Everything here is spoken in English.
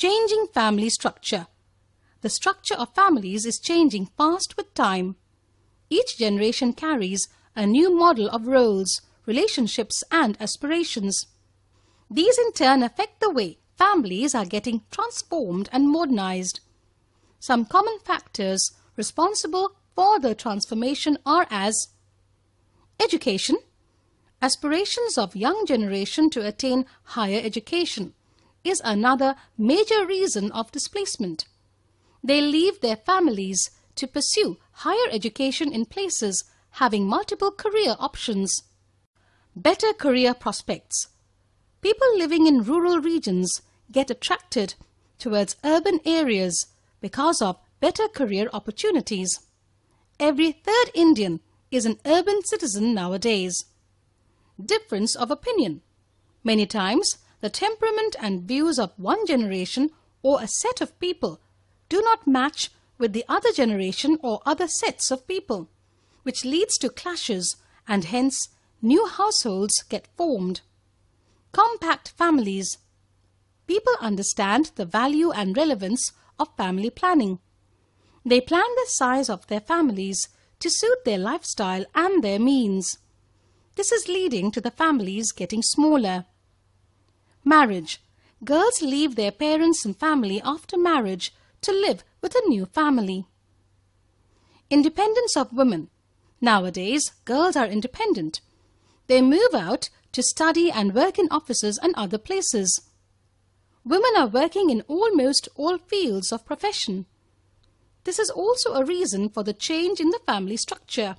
Changing family structure. The structure of families is changing fast with time. Each generation carries a new model of roles, relationships and aspirations. These in turn affect the way families are getting transformed and modernized. Some common factors responsible for the transformation are as education, aspirations of young generation to attain higher education, is another major reason of displacement. They leave their families to pursue higher education in places having multiple career options. Better career prospects. People living in rural regions get attracted towards urban areas because of better career opportunities. Every third Indian is an urban citizen nowadays. Difference of opinion. Many times, the temperament and views of one generation or a set of people do not match with the other generation or other sets of people, which leads to clashes and hence new households get formed. Compact families. People understand the value and relevance of family planning. They plan the size of their families to suit their lifestyle and their means. This is leading to the families getting smaller. Marriage Girls leave their parents and family after marriage to live with a new family. Independence of women. Nowadays, girls are independent. They move out to study and work in offices and other places. Women are working in almost all fields of profession. This is also a reason for the change in the family structure.